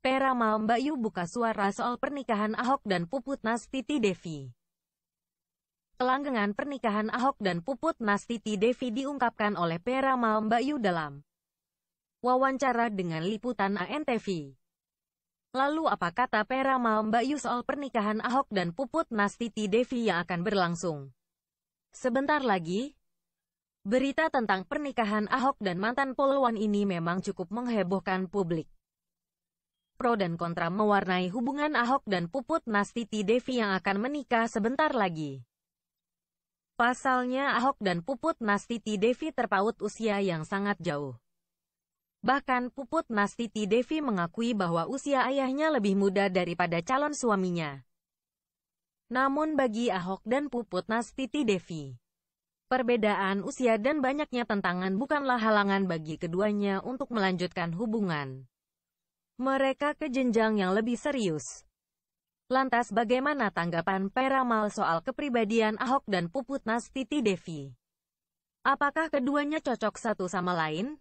Peramal Mbayu buka suara soal pernikahan Ahok dan Puput Nastiti Devi. Pelanggengan pernikahan Ahok dan Puput Nastiti Devi diungkapkan oleh Peramal Mbayu dalam wawancara dengan liputan ANTV. Lalu apa kata Peramal Mbayu soal pernikahan Ahok dan Puput Nastiti Devi yang akan berlangsung? Sebentar lagi, berita tentang pernikahan Ahok dan mantan poluan ini memang cukup menghebohkan publik pro dan kontra mewarnai hubungan Ahok dan Puput Nastiti Devi yang akan menikah sebentar lagi. Pasalnya Ahok dan Puput Nastiti Devi terpaut usia yang sangat jauh. Bahkan Puput Nastiti Devi mengakui bahwa usia ayahnya lebih muda daripada calon suaminya. Namun bagi Ahok dan Puput Nastiti Devi, Perbedaan usia dan banyaknya tentangan bukanlah halangan bagi keduanya untuk melanjutkan hubungan mereka ke jenjang yang lebih serius. Lantas bagaimana tanggapan Peramal soal kepribadian Ahok dan Puput Nastiti Devi? Apakah keduanya cocok satu sama lain?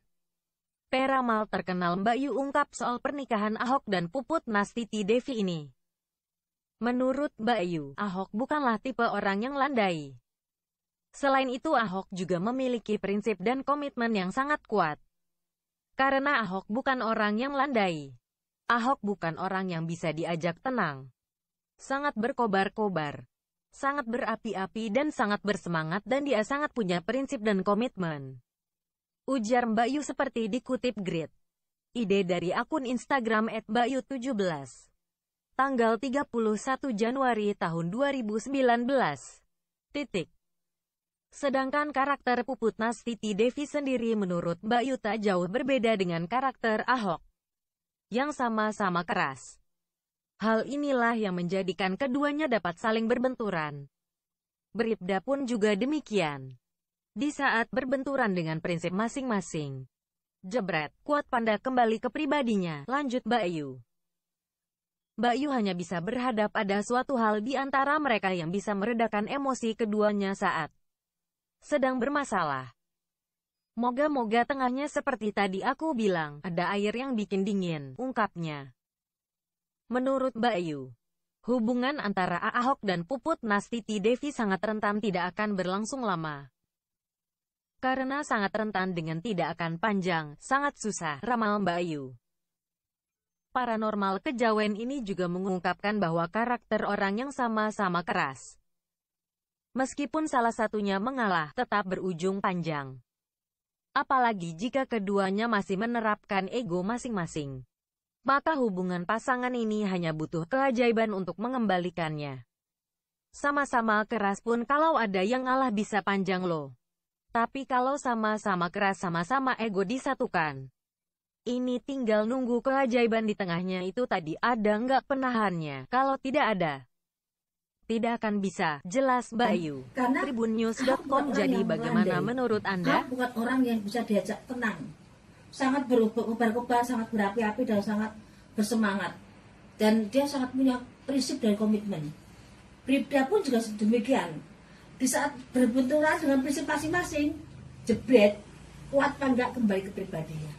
Peramal terkenal Mbak Yu ungkap soal pernikahan Ahok dan Puput Nastiti Devi ini. Menurut Mbak Yu, Ahok bukanlah tipe orang yang landai. Selain itu Ahok juga memiliki prinsip dan komitmen yang sangat kuat. Karena Ahok bukan orang yang landai. Ahok bukan orang yang bisa diajak tenang. Sangat berkobar-kobar, sangat berapi-api dan sangat bersemangat dan dia sangat punya prinsip dan komitmen. Ujar Mbak Yu seperti dikutip grid. Ide dari akun Instagram bayu 17 Tanggal 31 Januari tahun 2019. Titik. Sedangkan karakter Puput Nastiti Devi sendiri menurut Mbak Yu tak jauh berbeda dengan karakter Ahok yang sama-sama keras. Hal inilah yang menjadikan keduanya dapat saling berbenturan. Beribda pun juga demikian. Di saat berbenturan dengan prinsip masing-masing. Jebret, kuat panda kembali ke pribadinya, lanjut Bayu. Bayu hanya bisa berhadap ada suatu hal di antara mereka yang bisa meredakan emosi keduanya saat sedang bermasalah. Moga-moga tengahnya seperti tadi aku bilang, ada air yang bikin dingin, ungkapnya. Menurut Bayu, hubungan antara Ahok dan Puput Nastiti Devi sangat rentan tidak akan berlangsung lama. Karena sangat rentan dengan tidak akan panjang, sangat susah, ramal Bayu. Paranormal kejawen ini juga mengungkapkan bahwa karakter orang yang sama-sama keras. Meskipun salah satunya mengalah, tetap berujung panjang. Apalagi jika keduanya masih menerapkan ego masing-masing. Maka hubungan pasangan ini hanya butuh keajaiban untuk mengembalikannya. Sama-sama keras pun kalau ada yang ngalah bisa panjang loh. Tapi kalau sama-sama keras sama-sama ego disatukan. Ini tinggal nunggu keajaiban di tengahnya itu tadi ada nggak penahannya, kalau tidak ada tidak akan bisa. Jelas Bayu. Karena Tribunnews.com jadi bagaimana menurut Anda? bukan orang yang bisa diajak tenang. Sangat berubah-ubah, sangat berapi-api dan sangat bersemangat. Dan dia sangat punya prinsip dan komitmen. Pribda pun juga demikian. Di saat berbenturan dengan prinsip masing-masing, jebret, kuat panggak kembali ke pribadinya.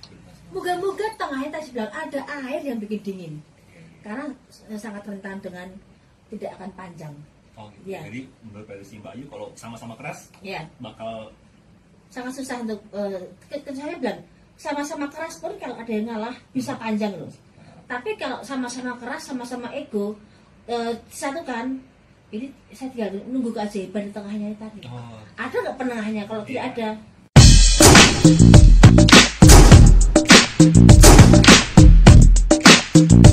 Moga-moga tengahnya tadi bilang ada air yang bikin dingin. Karena eh, sangat rentan dengan tidak akan panjang. Oh, ya. Jadi menurut prediksi Mbak Ayu kalau sama-sama keras, ya. bakal sangat susah untuk uh, saya bilang sama-sama keras pun kalau ada yang ngalah bisa hmm. panjang loh. Nah. Tapi kalau sama-sama keras, sama-sama ego, uh, kan. ini saya tinggal nunggu keajaiban di tengahnya tadi. Oh. Ada nggak penengahnya? Kalau yeah. tidak iya. ada,